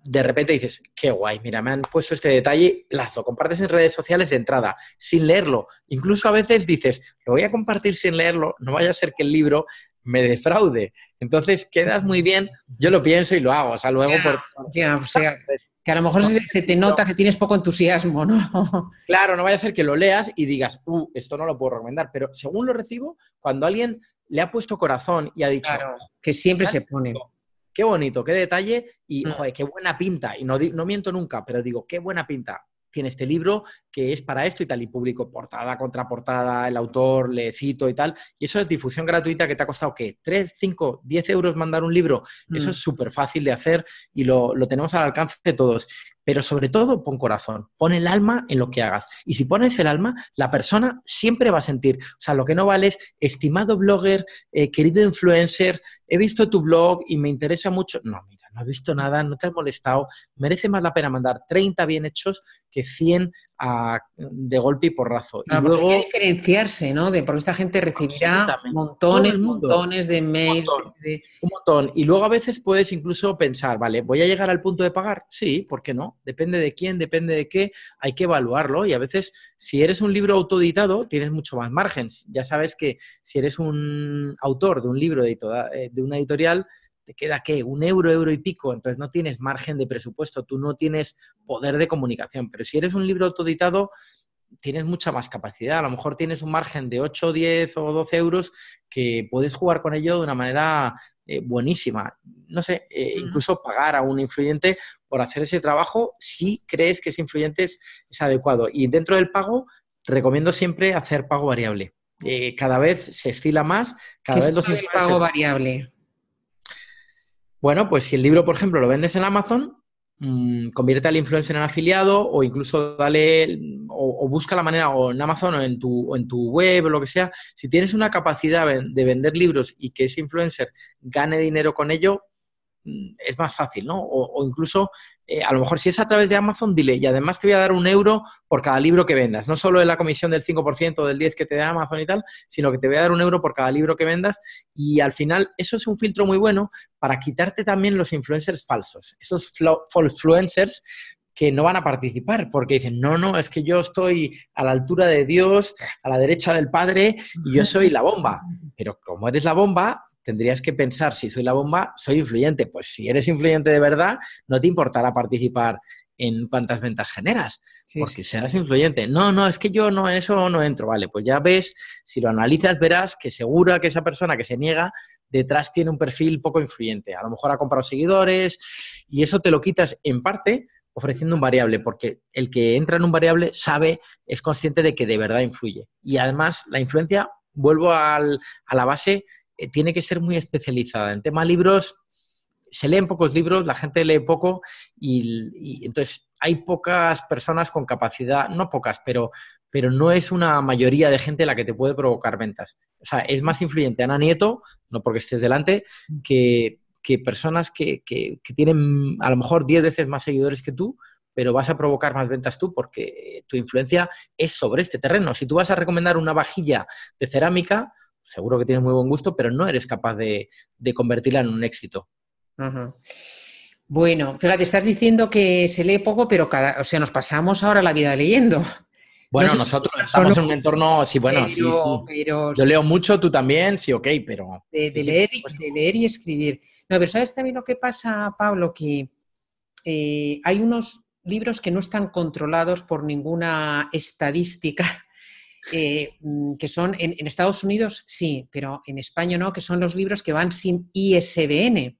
de repente dices, qué guay, mira, me han puesto este detalle, lazo, lo compartes en redes sociales de entrada, sin leerlo. Incluso a veces dices, lo voy a compartir sin leerlo, no vaya a ser que el libro me defraude. Entonces quedas muy bien, yo lo pienso y lo hago. O sea, luego por... Pues que a lo mejor se, te nota que tienes poco entusiasmo, ¿no? Claro, no vaya a ser que lo leas y digas, uh, esto no lo puedo recomendar. Pero según lo recibo, cuando alguien le ha puesto corazón y ha dicho... que siempre se pone. Qué bonito, qué detalle y, mm. qué buena pinta. Y no, no miento nunca, pero digo, qué buena pinta tiene este libro que es para esto y tal, y público, portada, contraportada, el autor, le cito y tal, y eso es difusión gratuita que te ha costado, ¿qué? ¿3, 5, 10 euros mandar un libro? Eso mm. es súper fácil de hacer y lo, tenemos al alcance de todos pero sobre todo pon corazón, pon el alma en lo que hagas. Y si pones el alma, la persona siempre va a sentir. O sea, lo que no vale es, estimado blogger, eh, querido influencer, he visto tu blog y me interesa mucho. No, mira, no has visto nada, no te has molestado. Merece más la pena mandar 30 bien hechos que 100 de golpe y porrazo. luego, hay que diferenciarse, ¿no? De, porque esta gente recibirá montones, montones de mails. Un, montón. Y luego a veces puedes incluso pensar, vale, ¿voy a llegar al punto de pagar? Sí, ¿por qué no? Depende de quién, depende de qué, hay que evaluarlo. Y a veces, si eres un libro autoeditado, tienes mucho más margen. Ya sabes que si eres un autor de un libro de, eh, de una editorial, te queda qué? un euro, euro y pico, entonces no tienes margen de presupuesto, tú no tienes poder de comunicación, pero si eres un libro autoditado, tienes mucha más capacidad, a lo mejor tienes un margen de 8, 10 o 12 euros que puedes jugar con ello de una manera eh, buenísima. No sé, eh, incluso pagar a un influyente por hacer ese trabajo si crees que ese influyente es, adecuado. Y dentro del pago, recomiendo siempre hacer pago variable. Eh, cada vez se estila más, cada vez los pago variable. Bueno, pues si el libro, por ejemplo, lo vendes en Amazon, mm, convierte al influencer en afiliado o incluso dale o, busca la manera o en Amazon o en, tu, o en tu web o lo que sea. Si tienes una capacidad de vender libros y que ese influencer gane dinero con ello, es más fácil, ¿no? O, incluso, eh, a lo mejor si es a través de Amazon, dile, y además te voy a dar un euro por cada libro que vendas, no solo en la comisión del 5% o del 10% que te da Amazon y tal, sino que te voy a dar un euro por cada libro que vendas. Y al final, eso es un filtro muy bueno para quitarte también los influencers falsos, esos false influencers que no van a participar porque dicen, no, no, es que yo estoy a la altura de Dios, a la derecha del Padre y yo soy la bomba. Pero como eres la bomba, tendrías que pensar, si soy la bomba, soy influyente. Pues si eres influyente de verdad, no te importará participar en cuántas ventas generas, porque serás influyente. No, no, es que yo no, eso no entro, vale, pues ya ves, si lo analizas verás que segura que esa persona que se niega detrás tiene un perfil poco influyente. A lo mejor ha comprado seguidores y eso te lo quitas en parte ofreciendo un variable, porque el que entra en un variable sabe, es consciente de que de verdad influye. Y además la influencia, vuelvo a la base, eh, tiene que ser muy especializada. En tema libros, se leen pocos libros, la gente lee poco y, entonces hay pocas personas con capacidad, no pocas, pero, pero no es una mayoría de gente la que te puede provocar ventas. O sea, es más influyente Ana Nieto, no porque estés delante, que, personas que, que, tienen a lo mejor 10 veces más seguidores que tú, pero vas a provocar más ventas tú porque tu influencia es sobre este terreno. Si tú vas a recomendar una vajilla de cerámica, seguro que tienes muy buen gusto, pero no eres capaz de, convertirla en un éxito. Bueno, fíjate, estás diciendo que se lee poco, pero cada, o sea, nos pasamos ahora la vida leyendo. Bueno, nosotros estamos en un entorno, sí, bueno, sí, Yo leo mucho, tú también, sí, ok, pero... De, leer, pues leer y escribir. No, pero ¿sabes también lo que pasa, Pablo? Que eh, hay unos libros que no están controlados por ninguna estadística eh, mm, que son en, en, Estados Unidos, sí, pero en España no, que son los libros que van sin ISBN.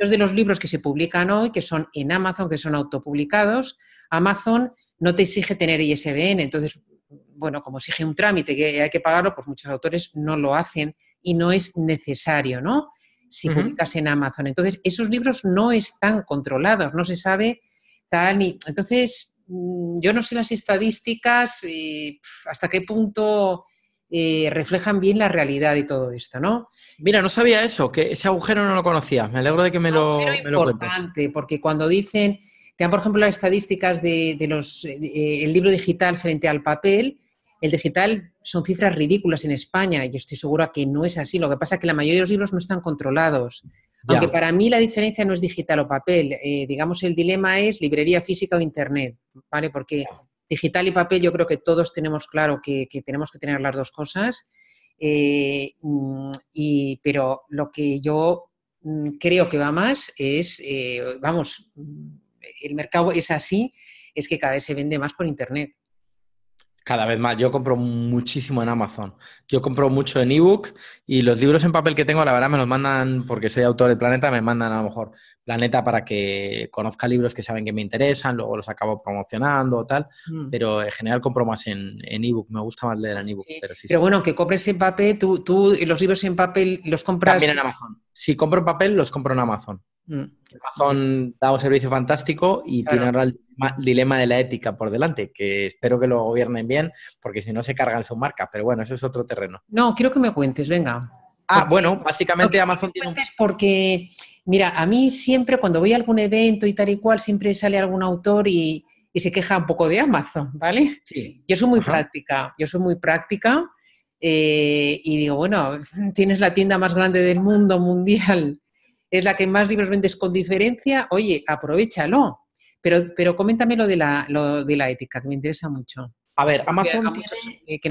Los de los libros que se publican hoy, que son en Amazon, que son autopublicados, Amazon no te exige tener ISBN, entonces, bueno, como exige un trámite que hay que pagarlo, pues muchos autores no lo hacen y no es necesario, ¿no? Si publicas en Amazon. Entonces, esos libros no están controlados, no se sabe tal y entonces Mm, yo no sé las estadísticas y hasta qué punto eh, reflejan bien la realidad y todo esto, ¿no? Mira, no sabía eso, que ese agujero no lo conocía. Me alegro de que me lo, me lo importante, porque cuando dicen, te dan por ejemplo las estadísticas de, los, eh, eh, el libro digital frente al papel, el digital son cifras ridículas en España y estoy segura que no es así. Lo que pasa es que la mayoría de los libros no están controlados. Aunque para mí la diferencia no es digital o papel, eh, digamos el dilema es librería física o internet, ¿vale? Porque digital y papel yo creo que todos tenemos claro que, tenemos que tener las dos cosas, eh, mm, y, pero lo que yo mm, creo que va más es, eh, vamos, mm, el mercado es así, es que cada vez se vende más por internet. Cada vez más. Yo compro muchísimo en Amazon. Yo compro mucho en ebook y los libros en papel que tengo, la verdad, me los mandan, porque soy autor de Planeta, me mandan a lo mejor Planeta para que conozca libros que saben que me interesan, luego los acabo promocionando o tal. Mm. Pero en general compro más en, ebook. Me gusta más leer en ebook. book Pero, bueno, que compres en papel, tú, tú los libros en papel los compras. También en Amazon. Si compro en papel, los compro en Amazon. Mm. Amazon da un servicio fantástico y tiene ahora el dilema de la ética por delante, que espero que lo gobiernen bien, porque si no se cargan su marca Pero bueno, eso es otro terreno. No, quiero que me cuentes, venga. Ah, bueno, básicamente Amazon tiene. Porque, mira, a mí siempre cuando voy a algún evento y tal y cual, siempre sale algún autor y, se queja un poco de Amazon, ¿vale? Yo soy muy práctica, yo soy muy práctica. Eh, y digo, bueno, tienes la tienda más grande del mundo mundial, es la que más libros vendes con diferencia, oye, aprovechalo. Pero, pero coméntame lo de, la, lo de la ética, que me interesa mucho. A ver, Amazon, que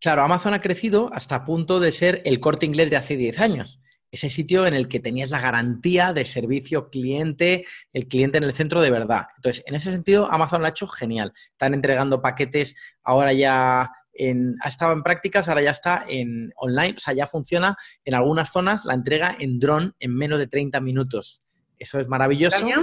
Claro, Amazon ha crecido hasta punto de ser el corte inglés de hace 10 años. Ese sitio en el que tenías la garantía de servicio cliente, el cliente en el centro de verdad. Entonces, en ese sentido, Amazon lo ha hecho genial. Están entregando paquetes ahora ya ha estado en prácticas, ahora ya está en online, o sea, ya funciona en algunas zonas la entrega en dron en menos de 30 minutos. Eso es maravilloso. ¿Ya?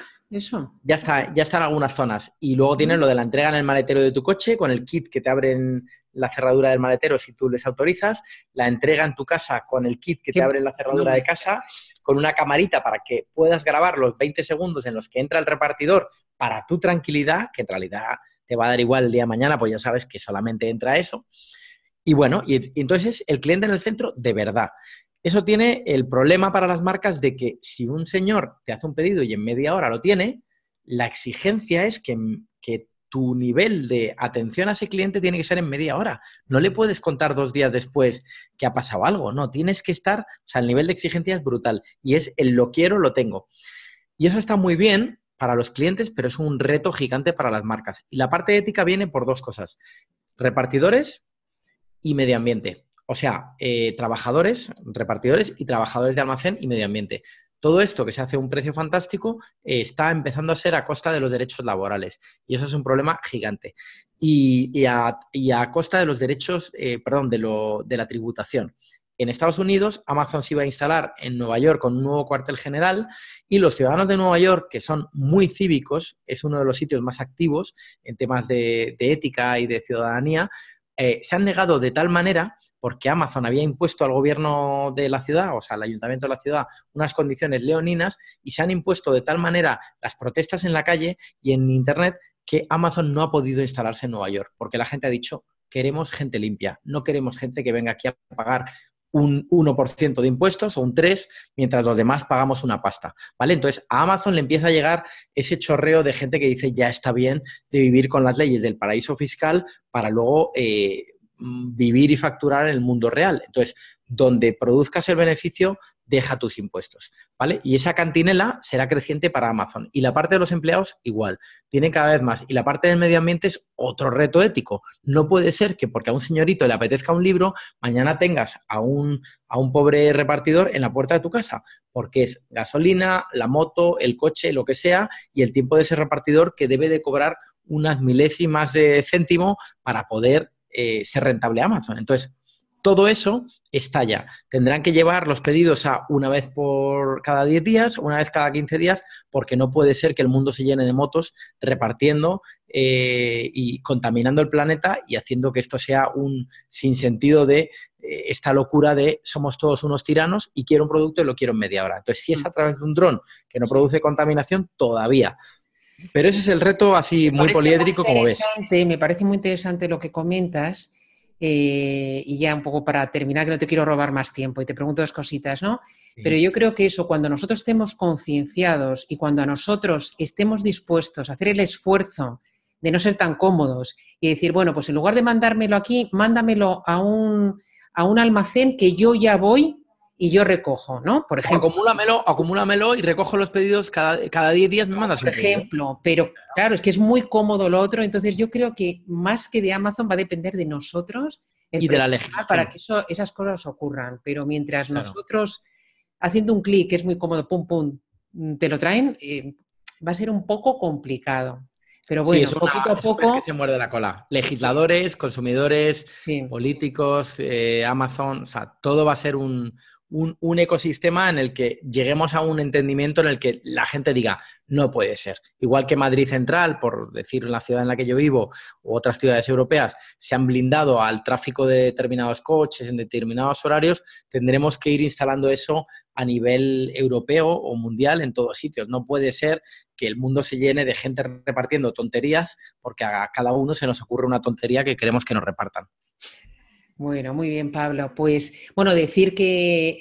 está, ya está en algunas zonas. Y luego tienen lo de la entrega en el maletero de tu coche, con el kit que te abren la cerradura del maletero si tú les autorizas, la entrega en tu casa con el kit que te abre la cerradura de casa, con una camarita para que puedas grabar los 20 segundos en los que entra el repartidor para tu tranquilidad, que en realidad te va a dar igual el día de mañana, pues ya sabes que solamente entra eso. Y bueno, y, entonces el cliente en el centro de verdad. Eso tiene el problema para las marcas de que si un señor te hace un pedido y en media hora lo tiene, la exigencia es que, que tu nivel de atención a ese cliente tiene que ser en media hora. No le puedes contar dos días después que ha pasado algo, no, tienes que estar, o sea, el nivel de exigencia es brutal y es el lo quiero, lo tengo. Y eso está muy bien para los clientes, pero es un reto gigante para las marcas. Y la parte ética viene por dos cosas, repartidores y medio ambiente. O sea, eh, trabajadores, repartidores y trabajadores de almacén y medio ambiente. Todo esto que se hace a un precio fantástico eh, está empezando a ser a costa de los derechos laborales y eso es un problema gigante. Y, a, costa de los derechos, eh, perdón, de, de la tributación en Estados Unidos, Amazon se iba a instalar en Nueva York con un nuevo cuartel general y los ciudadanos de Nueva York, que son muy cívicos, es uno de los sitios más activos en temas de, ética y de ciudadanía, eh, se han negado de tal manera porque Amazon había impuesto al gobierno de la ciudad, o sea, al ayuntamiento de la ciudad, unas condiciones leoninas y se han impuesto de tal manera las protestas en la calle y en Internet que Amazon no ha podido instalarse en Nueva York, porque la gente ha dicho, queremos gente limpia, no queremos gente que venga aquí a pagar un 1% de impuestos o un 3%, mientras los demás pagamos una pasta. ¿Vale? Entonces a Amazon le empieza a llegar ese chorreo de gente que dice ya está bien de vivir con las leyes del paraíso fiscal para luego eh, mm, vivir y facturar en el mundo real. Entonces, donde produzcas el beneficio, deja tus impuestos, ¿vale? Y esa cantinela será creciente para Amazon. Y la parte de los empleados, igual, tiene cada vez más. Y la parte del medio ambiente es otro reto ético. No puede ser que porque a un señorito le apetezca un libro, mañana tengas a un, a un pobre repartidor en la puerta de tu casa, porque es gasolina, la moto, el coche, lo que sea, y el tiempo de ese repartidor que debe de cobrar unas milésimas de céntimo para poder eh, ser rentable Amazon. Entonces, todo eso está ya. Tendrán que llevar los pedidos a una vez por cada 10 días, una vez cada 15 días, porque no puede ser que el mundo se llene de motos repartiendo eh, y contaminando el planeta y haciendo que esto sea un sinsentido de eh, esta locura de somos todos unos tiranos y quiero un producto y lo quiero en media hora. Entonces, si es a mm. través de un dron que no produce contaminación, todavía. Pero ese es el reto así muy poliédrico, como ves. Me parece muy interesante lo que comentas eh, y ya un poco para terminar, que no te quiero robar más tiempo y te pregunto dos cositas, ¿no? Pero yo creo que eso, cuando nosotros estemos concienciados y cuando a nosotros estemos dispuestos a hacer el esfuerzo de no ser tan cómodos y decir, bueno, pues en lugar de mandármelo aquí, mándamelo a un, a un almacén que yo ya voy y yo recojo, ¿no? Por ejemplo. Acumúlamelo, acumúlamelo y recojo los pedidos cada, cada 10 días, me mandas Por ejemplo, pero claro, es que es muy cómodo lo otro, entonces yo creo que más que de Amazon va a depender de nosotros y de la legislación. Para que eso, esas cosas ocurran, pero mientras nosotros, haciendo un clic, que es muy cómodo, pum, pum, mm, te lo traen, eh, va a ser un poco complicado. Pero bueno, poquito a poco. se muerde la cola. Legisladores, consumidores, políticos, eh, Amazon, o sea, todo va a ser un, un, ecosistema en el que lleguemos a un entendimiento en el que la gente diga, no puede ser. Igual que Madrid Central, por decir la ciudad en la que yo vivo, u otras ciudades europeas, se han blindado al tráfico de determinados coches en determinados horarios, tendremos que ir instalando eso a nivel europeo o mundial en todos sitios. No puede ser que el mundo se llene de gente repartiendo tonterías porque a cada uno se nos ocurre una tontería que queremos que nos repartan. Bueno, muy bien, Pablo. Pues bueno, decir que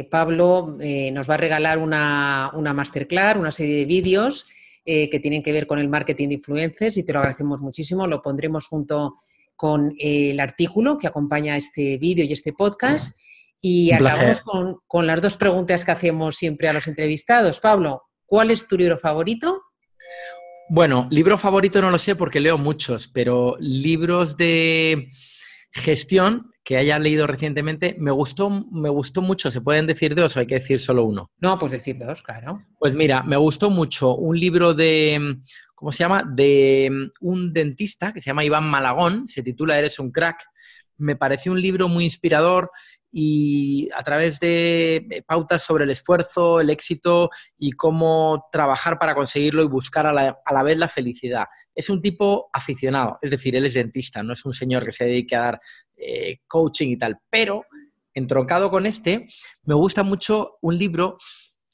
eh, Pablo eh, nos va a regalar una, masterclass, una serie de vídeos eh, que tienen que ver con el marketing de influencers y te lo agradecemos muchísimo. Lo pondremos junto con el artículo que acompaña este vídeo y este podcast. Y acabamos con, con las dos preguntas que hacemos siempre a los entrevistados. Pablo, ¿cuál es tu libro favorito? Bueno, libro favorito no lo sé porque leo muchos, pero libros de Gestión, que haya leído recientemente, me gustó, me gustó mucho. ¿Se pueden decir dos o hay que decir solo uno? No, pues decir dos, claro. Pues mira, me gustó mucho un libro de, ¿cómo se llama? De un dentista que se llama Iván Malagón, se titula Eres un crack. Me pareció un libro muy inspirador y a través de eh, pautas sobre el esfuerzo, el éxito y cómo trabajar para conseguirlo y buscar a la vez la felicidad es un tipo aficionado, es decir, él es dentista, no es un señor que se dedique a dar eh, coaching y tal, pero entroncado con este, me gusta mucho un libro.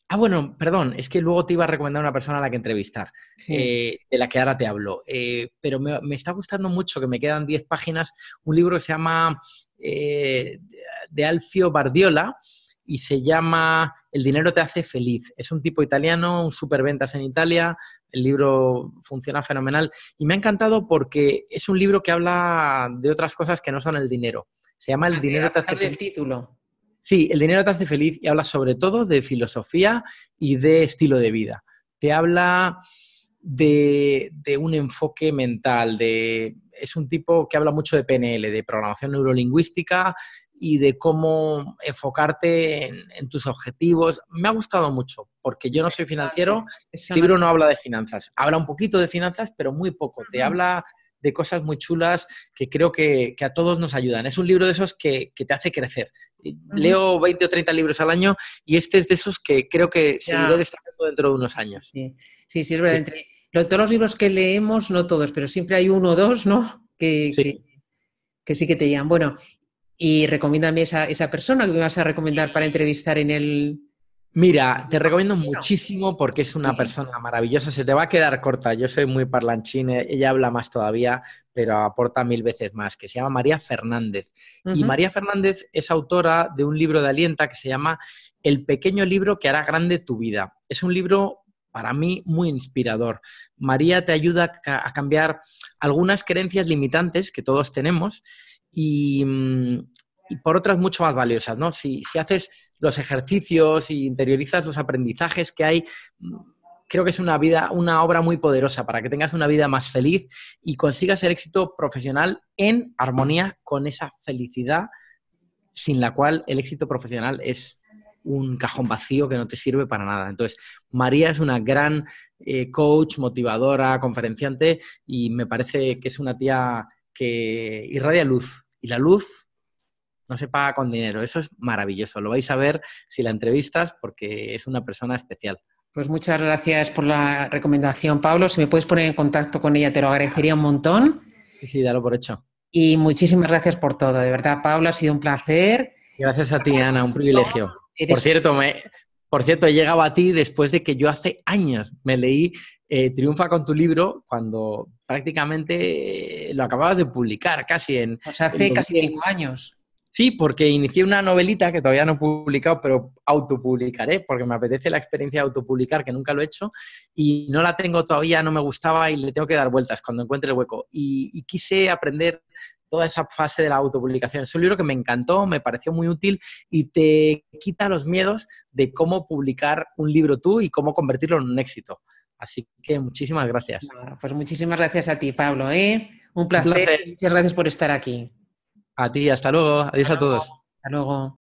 Ah, bueno, perdón, es que luego te iba a recomendar una persona a la que entrevistar, eh, de la que ahora te hablo. Eh, pero me, me, está gustando mucho, que me quedan 10 páginas, un libro que se llama de Alfio Bardiola, y se llama El dinero te hace feliz. Es un tipo italiano, un superventas en Italia, el libro funciona fenomenal y me ha encantado porque es un libro que habla de otras cosas que no son el dinero. Se llama El ah, dinero te pues hace feliz. título. Sí, El dinero te hace feliz y habla sobre todo de filosofía y de estilo de vida. Te habla de, de, un enfoque mental, de, es un tipo que habla mucho de PNL, de programación neurolingüística y de cómo enfocarte en, tus objetivos. Me ha gustado mucho, porque yo no soy financiero, el libro no habla de finanzas. Habla un poquito de finanzas, pero muy poco. Te habla de cosas muy chulas que creo que, a todos nos ayudan. Es un libro de esos que, te hace crecer. Leo 20 o 30 libros al año y este es de esos que creo que seguiré destacando dentro de unos años. Sí, sí, es verdad. Entre todos los libros que leemos, no todos, pero siempre hay uno o dos, ¿no? Que, sí que sí que te llegan. Bueno, y recomiéndame esa, esa persona que me vas a recomendar para entrevistar en el... Mira, te recomiendo muchísimo porque es una persona maravillosa. Se te va a quedar corta. Yo soy muy parlanchín, eh, ella habla más todavía, pero aporta mil veces más, que se llama María Fernández. Y María Fernández es autora de un libro de Alienta que se llama El pequeño libro que hará grande tu vida. Es un libro para mí muy inspirador. María te ayuda a cambiar algunas creencias limitantes que todos tenemos Mm, y, por otras mucho más valiosas, ¿no? Si, si haces los ejercicios y interiorizas los aprendizajes que hay, mm, creo que es una vida, una obra muy poderosa para que tengas una vida más feliz y consigas el éxito profesional en armonía con esa felicidad sin la cual el éxito profesional es un cajón vacío que no te sirve para nada. Entonces, María es una gran eh, coach, motivadora, conferenciante y me parece que es una tía que irradia luz y la luz no se paga con dinero. Eso es maravilloso. Lo vais a ver si la entrevistas porque es una persona especial. Pues muchas gracias por la recomendación, Pablo. Si me puedes poner en contacto con ella, te lo agradecería un montón. Sí, sí, dalo por hecho. Y muchísimas gracias por todo. De verdad, Pablo, ha sido un placer. Gracias a ti, Ana, un privilegio. Por cierto, me, por cierto, he llegado a ti después de que yo hace años me leí eh, triunfa con tu libro cuando prácticamente eh, lo acababas de publicar casi en... O sea, hace casi cinco años. Sí, porque inicié una novelita que todavía no he publicado, pero autopublicaré, porque me apetece la experiencia de autopublicar, que nunca lo he hecho, y no la tengo todavía, no me gustaba y le tengo que dar vueltas cuando encuentre el hueco. Y, y quise aprender toda esa fase de la autopublicación. Es un libro que me encantó, me pareció muy útil y te quita los miedos de cómo publicar un libro tú y cómo convertirlo en un éxito. Así que muchísimas gracias. Pues muchísimas gracias a ti, Pablo. ¿eh? Un, placer. muchas gracias por estar aquí. A ti, hasta luego. Adiós a todos. Hasta luego.